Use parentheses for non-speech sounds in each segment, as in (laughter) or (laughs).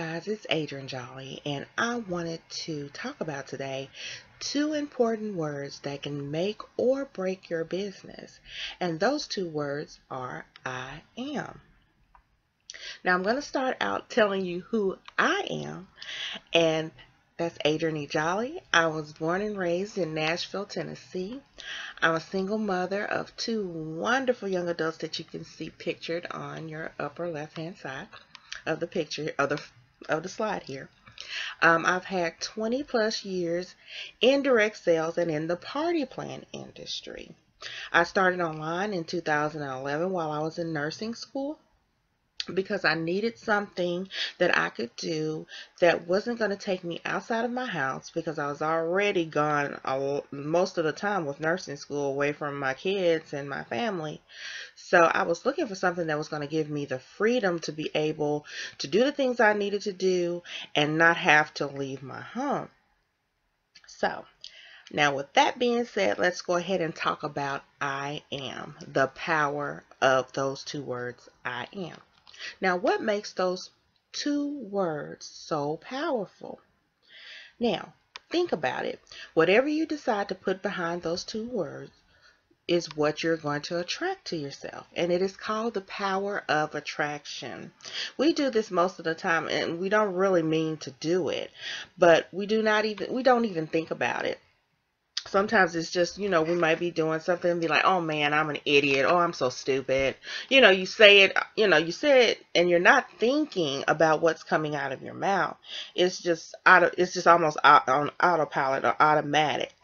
guys, it's Adrian Jolly, and I wanted to talk about today two important words that can make or break your business. And those two words are I am. Now, I'm going to start out telling you who I am, and that's Adrian E. Jolly. I was born and raised in Nashville, Tennessee. I'm a single mother of two wonderful young adults that you can see pictured on your upper left hand side of the picture of the of the slide here. Um, I've had 20 plus years in direct sales and in the party plan industry. I started online in 2011 while I was in nursing school because I needed something that I could do that wasn't going to take me outside of my house because I was already gone most of the time with nursing school away from my kids and my family. So I was looking for something that was going to give me the freedom to be able to do the things I needed to do and not have to leave my home. So now with that being said, let's go ahead and talk about I am, the power of those two words, I am. Now, what makes those two words so powerful? Now, think about it. Whatever you decide to put behind those two words is what you're going to attract to yourself. And it is called the power of attraction. We do this most of the time and we don't really mean to do it, but we do not even, we don't even think about it sometimes it's just, you know, we might be doing something and be like, oh man, I'm an idiot. Oh, I'm so stupid. You know, you say it, you know, you say it and you're not thinking about what's coming out of your mouth. It's just of, it's just almost on autopilot or automatic.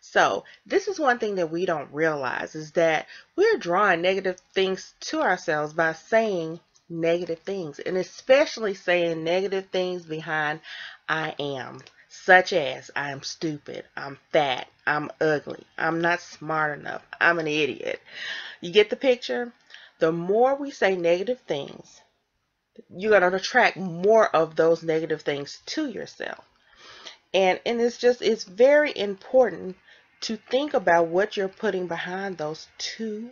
So this is one thing that we don't realize is that we're drawing negative things to ourselves by saying negative things and especially saying negative things behind I am such as I'm stupid, I'm fat, I'm ugly, I'm not smart enough, I'm an idiot. You get the picture? The more we say negative things, you're going to attract more of those negative things to yourself. And, and it's just, it's very important to think about what you're putting behind those two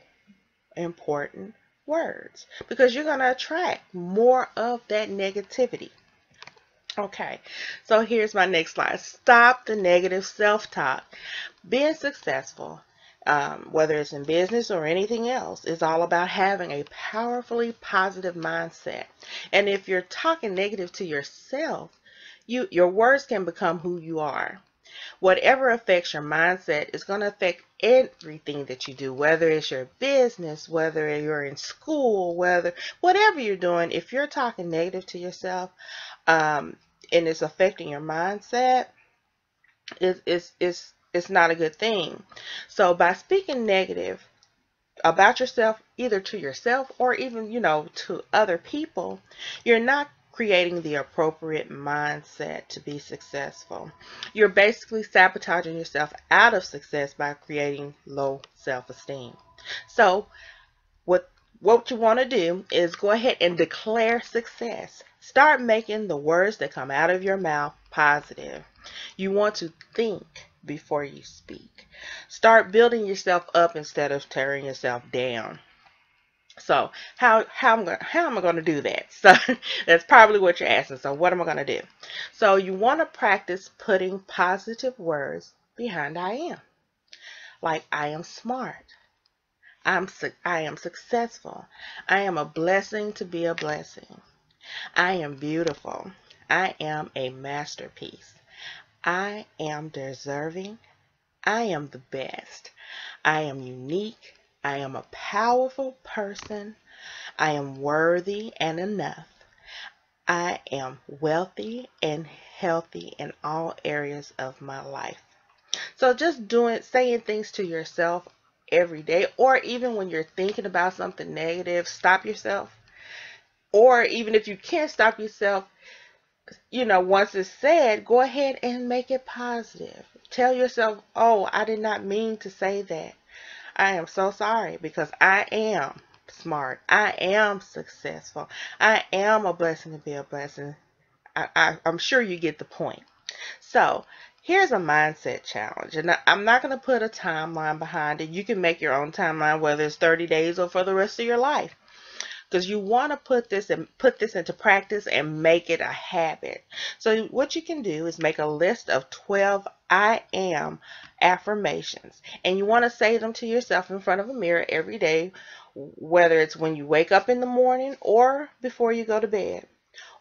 important words because you're going to attract more of that negativity. Okay, so here's my next slide. Stop the negative self-talk. Being successful, um, whether it's in business or anything else, is all about having a powerfully positive mindset. And if you're talking negative to yourself, you your words can become who you are. Whatever affects your mindset is going to affect everything that you do, whether it's your business, whether you're in school, whether whatever you're doing. If you're talking negative to yourself, um, and it's affecting your mindset, it's, it's, it's, it's not a good thing. So by speaking negative about yourself, either to yourself or even, you know, to other people, you're not creating the appropriate mindset to be successful. You're basically sabotaging yourself out of success by creating low self-esteem. So what what you want to do is go ahead and declare success. Start making the words that come out of your mouth positive. You want to think before you speak. Start building yourself up instead of tearing yourself down. So how how am I, how am I going to do that? (laughs) So that's probably what you're asking. So what am I going to do? So you want to practice putting positive words behind I am. Like I am smart. I'm I am successful. I am a blessing to be a blessing. I am beautiful. I am a masterpiece. I am deserving. I am the best. I am unique. I am a powerful person. I am worthy and enough. I am wealthy and healthy in all areas of my life. So just doing saying things to yourself every day or even when you're thinking about something negative, stop yourself or even if you can't stop yourself you know once it's said go ahead and make it positive tell yourself oh i did not mean to say that i am so sorry because i am smart i am successful i am a blessing to be a blessing I, I, i'm sure you get the point so here's a mindset challenge and i'm not going to put a timeline behind it you can make your own timeline whether it's 30 days or for the rest of your life because you want to put this and put this into practice and make it a habit. So what you can do is make a list of 12 I am affirmations and you want to say them to yourself in front of a mirror every day, whether it's when you wake up in the morning or before you go to bed.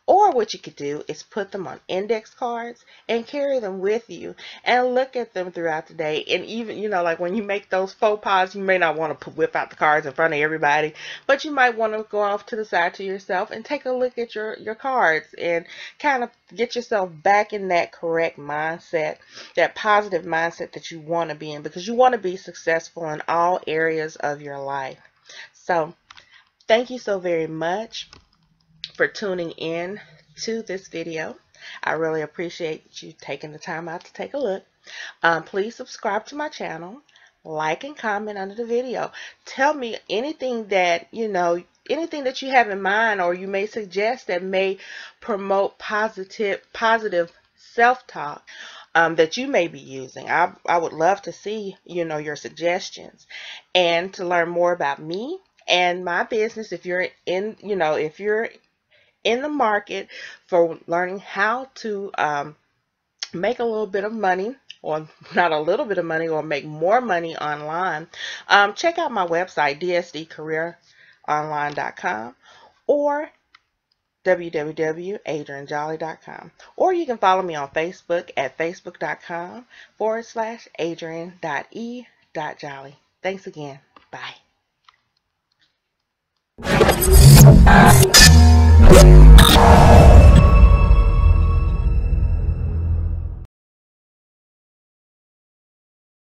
Or what you could do is put them on index cards and carry them with you and look at them throughout the day. And even, you know, like when you make those faux pas, you may not want to whip out the cards in front of everybody, but you might want to go off to the side to yourself and take a look at your, your cards and kind of get yourself back in that correct mindset, that positive mindset that you want to be in because you want to be successful in all areas of your life. So, thank you so very much for tuning in to this video. I really appreciate you taking the time out to take a look. Um, please subscribe to my channel. Like and comment under the video. Tell me anything that, you know, anything that you have in mind or you may suggest that may promote positive positive self-talk um, that you may be using. I, I would love to see, you know, your suggestions and to learn more about me and my business. If you're in, you know, if you're in the market for learning how to um, make a little bit of money or not a little bit of money or make more money online, um, check out my website, dsdcareeronline.com or www.adrianjolly.com. Or you can follow me on Facebook at facebook.com forward slash adrian.e.jolly. Thanks again. Bye. Yeah.